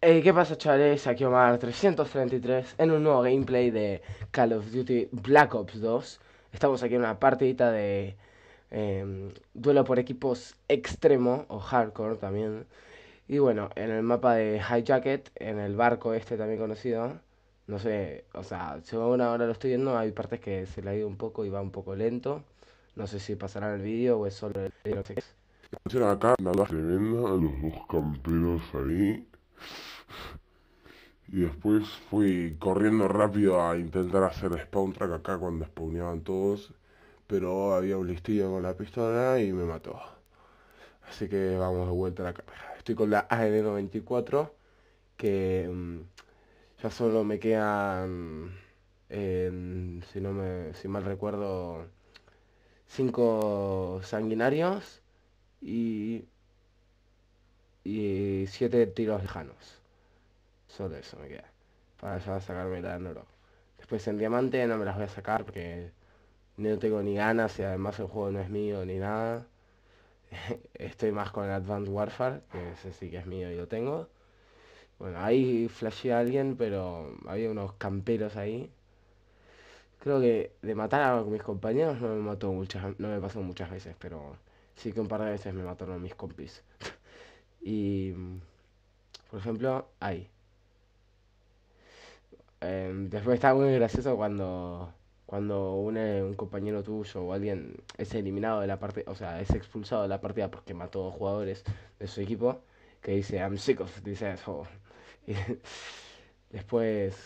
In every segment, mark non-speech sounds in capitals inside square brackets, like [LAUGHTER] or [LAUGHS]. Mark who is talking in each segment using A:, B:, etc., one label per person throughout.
A: Eh, ¿qué pasa chavales? Aquí Omar333 en un nuevo gameplay de Call of Duty Black Ops 2 Estamos aquí en una partidita de em, duelo por equipos extremo o hardcore también Y bueno, en el mapa de Hijacket, en el barco este también conocido no sé, o sea, llevo una hora lo estoy viendo, hay partes que se le ha ido un poco y va un poco lento. No sé si pasará el vídeo o es solo el vídeo, no sé qué es. acá, tremenda, los dos campeones ahí. Y después fui corriendo rápido a intentar hacer spawn track acá cuando spawneaban todos. Pero había un listillo con la pistola y me mató. Así que vamos de vuelta a la carrera. Estoy con la AN94 que... Mm, ya solo me quedan, em, si, no si mal recuerdo, 5 sanguinarios y, y siete tiros lejanos. Solo eso me queda. Para ya sacarme la oro. Después en diamante no me las voy a sacar porque no tengo ni ganas y además el juego no es mío ni nada. [LAUGHS] Estoy más con el Advanced Warfare, que ese sí que es mío y lo tengo. Bueno, ahí flashé a alguien, pero había unos camperos ahí. Creo que de matar a mis compañeros no me mató muchas, no me pasó muchas veces, pero sí que un par de veces me mataron mis compis. [LAUGHS] y por ejemplo, ahí. Em, después está muy gracioso cuando cuando un, eh, un compañero tuyo o alguien es eliminado de la parte, o sea, es expulsado de la partida porque mató a jugadores de su equipo, que dice I'm sick of this asshole. [LAUGHS] Después,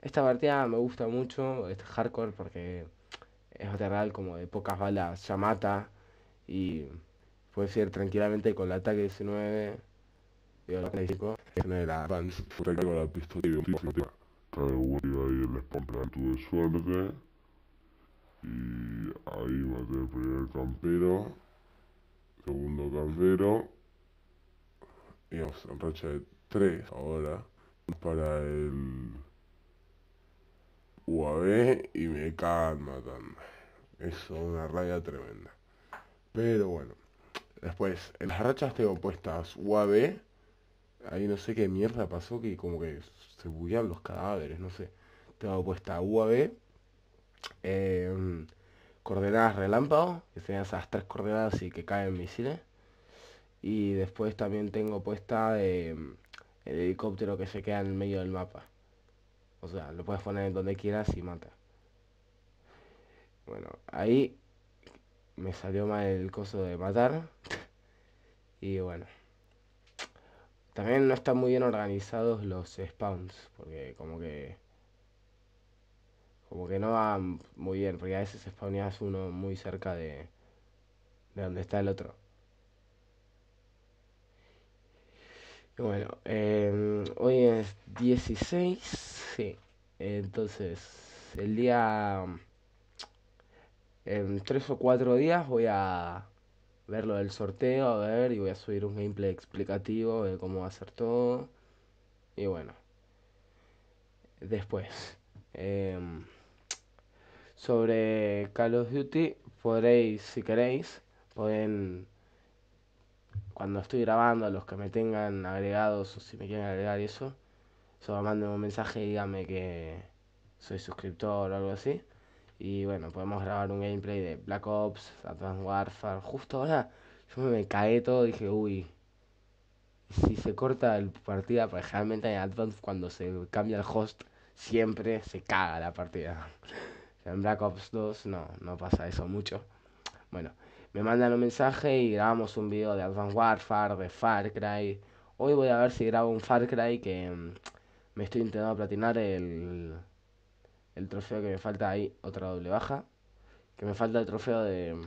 A: esta partida me gusta mucho, este hardcore porque es material como de pocas balas, ya mata y puedes ir tranquilamente con el ataque 19. Digo, la 35, la van. con la pistola un trae ahí el spawn de suerte. Y ahí maté el primer campero, segundo campero. Y vamos, en racha de 3 ahora para el UAB y me cagan matando. Eso Es una raya tremenda. Pero bueno. Después, en las rachas tengo puestas UAB. Ahí no sé qué mierda pasó que como que se buguean los cadáveres, no sé. Tengo puesta UAB. Em, coordenadas relámpago, que serían esas tres coordenadas y que caen misiles. Y después también tengo puesta de em, el helicóptero que se queda en el medio del mapa. O sea, lo puedes poner en donde quieras y mata. Bueno, ahí me salió mal el coso de matar. y bueno. También no están muy bien organizados los spawns. Porque como que... Como que no van muy bien. Porque a veces spawneas uno muy cerca de... De donde está el otro. Bueno, em, hoy es 16, sí. Entonces, el día... En tres o cuatro días voy a ver lo del sorteo, a ver, y voy a subir un gameplay explicativo de cómo va a ser todo. Y bueno. Después. Em, sobre Call of Duty, podréis, si queréis, pueden cuando estoy grabando, los que me tengan agregados o si me quieren agregar eso, solo manden un mensaje y díganme que soy suscriptor o algo así. Y bueno, podemos grabar un gameplay de Black Ops, Advanced Warfare. Justo ahora yo me cagué todo, y dije, uy, si se corta el partida, pues generalmente en Advanced cuando se cambia el host, siempre se caga la partida. [LAUGHS] en Black Ops 2 no, no pasa eso mucho. Bueno me mandan un mensaje y grabamos un video de Advanced Warfare, de Far Cry. Hoy voy a ver si grabo un Far Cry que mm, me estoy intentando platinar el, el trofeo que me falta ahí, otra doble baja. Que me falta el trofeo de mm,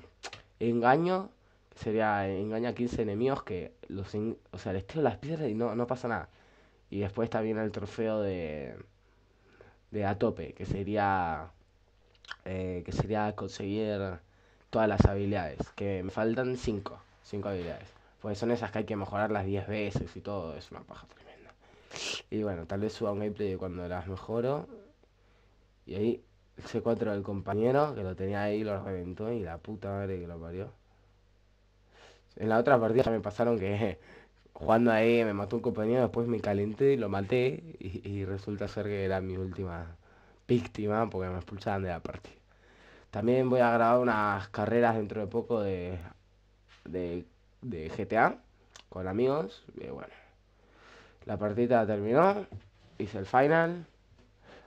A: engaño, que sería engaña a 15 enemigos que los o sea, les tiro las piedras y no, pasa nada. Y después también el trofeo de de a tope, que sería eh, que sería conseguir las habilidades, que me faltan 5, 5 habilidades. Pues son esas que hay que mejorar las 10 veces y todo, es una paja tremenda. Y bueno, tal vez suba un gameplay cuando las mejoro. Y ahí el C4 del compañero, que lo tenía ahí, lo reventó y la puta madre que lo parió. En la otra partida me pasaron que [LAUGHS] jugando ahí me mató un compañero, después me calenté y lo maté y resulta ser que era mi última víctima porque me expulsaban de la partida. También voy a grabar unas carreras dentro de poco de, GTA con amigos. bueno, la partida terminó, hice el final.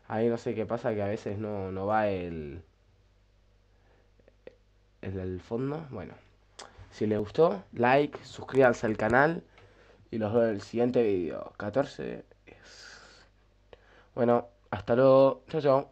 A: Ahí no sé qué pasa, que a veces no, no va el, el, fondo. Bueno, si les gustó, like, suscríbanse al canal y los veo en el siguiente vídeo. 14. Bueno, hasta luego. Chao, chao.